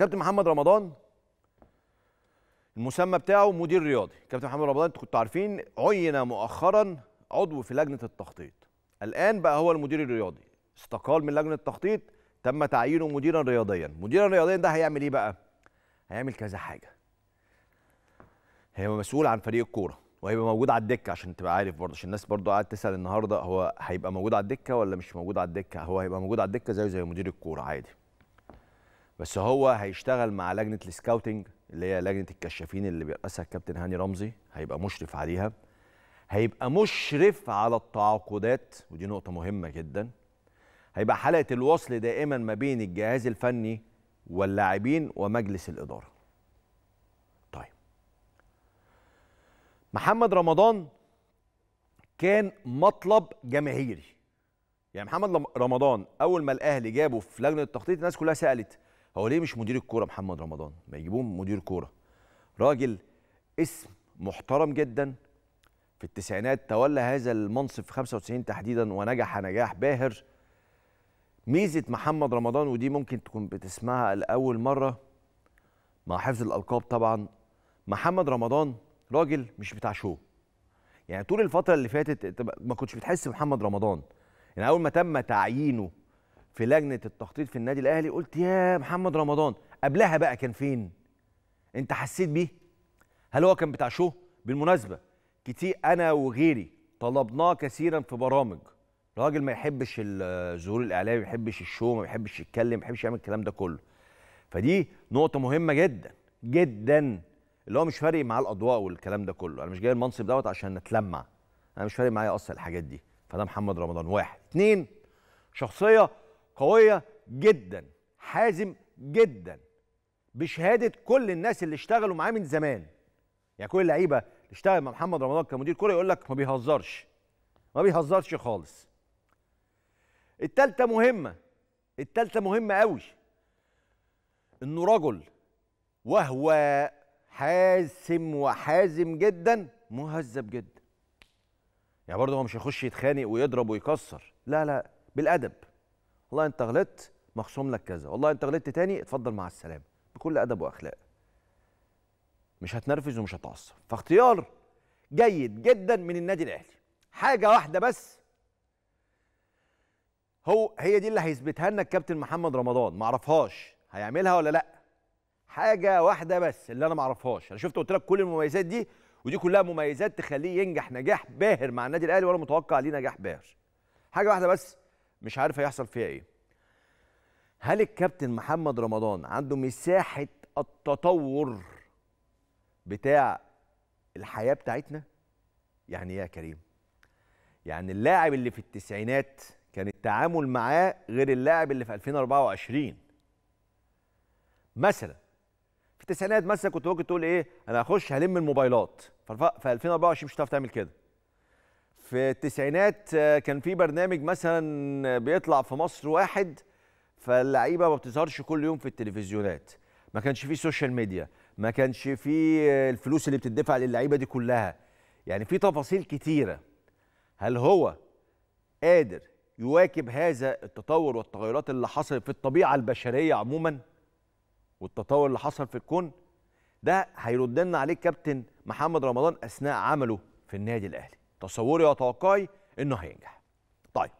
كابتن محمد رمضان المسمى بتاعه مدير رياضي كابتن محمد رمضان انتوا كنتوا عارفين عين مؤخرا عضو في لجنه التخطيط الان بقى هو المدير الرياضي استقال من لجنه التخطيط تم تعيينه مديرا رياضيا مديرا رياضيا ده هيعمل ايه بقى هيعمل كذا حاجه هيبقى مسؤول عن فريق الكوره وهيبقى موجود على الدكه عشان تبقى عارف برضه عشان الناس برضه قاعده تسال النهارده هو هيبقى موجود على الدكه ولا مش موجود على الدكه هو هيبقى موجود على الدكه زيه زي مدير الكوره عادي بس هو هيشتغل مع لجنه السكاوتنج اللي هي لجنه الكشافين اللي بيرأسها الكابتن هاني رمزي هيبقى مشرف عليها هيبقى مشرف على التعاقدات ودي نقطه مهمه جدا هيبقى حلقه الوصل دائما ما بين الجهاز الفني واللاعبين ومجلس الاداره طيب محمد رمضان كان مطلب جماهيري يعني محمد رمضان اول ما الاهلي جابه في لجنه التخطيط الناس كلها سالت هو ليه مش مدير الكوره محمد رمضان ما يجيبوه مدير كوره راجل اسم محترم جدا في التسعينات تولى هذا المنصب في 95 تحديدا ونجح نجاح باهر ميزه محمد رمضان ودي ممكن تكون بتسمعها لاول مره مع حفظ الالقاب طبعا محمد رمضان راجل مش بتاع شو يعني طول الفتره اللي فاتت ما كنتش بتحس محمد رمضان يعني اول ما تم تعيينه في لجنه التخطيط في النادي الاهلي قلت يا محمد رمضان قبلها بقى كان فين انت حسيت بيه هل هو كان بتاع شو بالمناسبه كتير انا وغيري طلبناه كثيرا في برامج راجل ما يحبش الظهور الاعلامي ما يحبش الشو ما يحبش يتكلم ما يحبش يعمل الكلام ده كله فدي نقطه مهمه جدا جدا اللي هو مش فارق معاه الاضواء والكلام ده كله انا مش جاي المنصب دوت عشان نتلمع انا مش فارق معايا اصلا الحاجات دي فده محمد رمضان واحد اتنين شخصيه قويه جدا حازم جدا بشهاده كل الناس اللي اشتغلوا معاه من زمان يعني كل اللعيبه اللي اشتغل مع محمد رمضان كمدير كوره يقول لك ما بيهزرش ما بيهزرش خالص التالتة مهمة التالتة مهمة قوي انه رجل وهو حاسم وحازم جدا مهذب جدا يعني برضه هو مش هيخش يتخانق ويضرب ويكسر لا لا بالادب والله انت غلطت مخصوم لك كذا والله انت غلطت تاني اتفضل مع السلامه بكل ادب واخلاق مش هتنرفز ومش هتعصب فاختيار جيد جدا من النادي الاهلي حاجه واحده بس هو هي دي اللي هيثبتها لنا الكابتن محمد رمضان معرفهاش هيعملها ولا لا حاجه واحده بس اللي انا معرفهاش انا شفت قلت لك كل المميزات دي ودي كلها مميزات تخليه ينجح نجاح باهر مع النادي الاهلي وانا متوقع ليه نجاح باهر حاجه واحده بس مش عارف هيحصل فيها ايه هل الكابتن محمد رمضان عنده مساحه التطور بتاع الحياه بتاعتنا يعني ايه يا كريم يعني اللاعب اللي في التسعينات كان التعامل معاه غير اللاعب اللي في 2024 مثلا في التسعينات مثلا كنت ممكن تقول ايه انا هخش هلم الموبايلات ف 2024 مش هتعرف تعمل كده في التسعينات آه، كان في برنامج مثلا بيطلع في مصر واحد فاللعيبه ما بتظهرش كل يوم في التلفزيونات ما كانش فيه سوشيال ميديا ما كانش فيه آه، الفلوس اللي بتدفع للعيبه دي كلها يعني في تفاصيل كتيره هل هو قادر يواكب هذا التطور والتغيرات اللي حصلت في الطبيعه البشريه عموما والتطور اللي حصل في الكون ده هيرد لنا عليه كابتن محمد رمضان اثناء عمله في النادي الاهلي تصوري وتوقعي انه هينجح طيب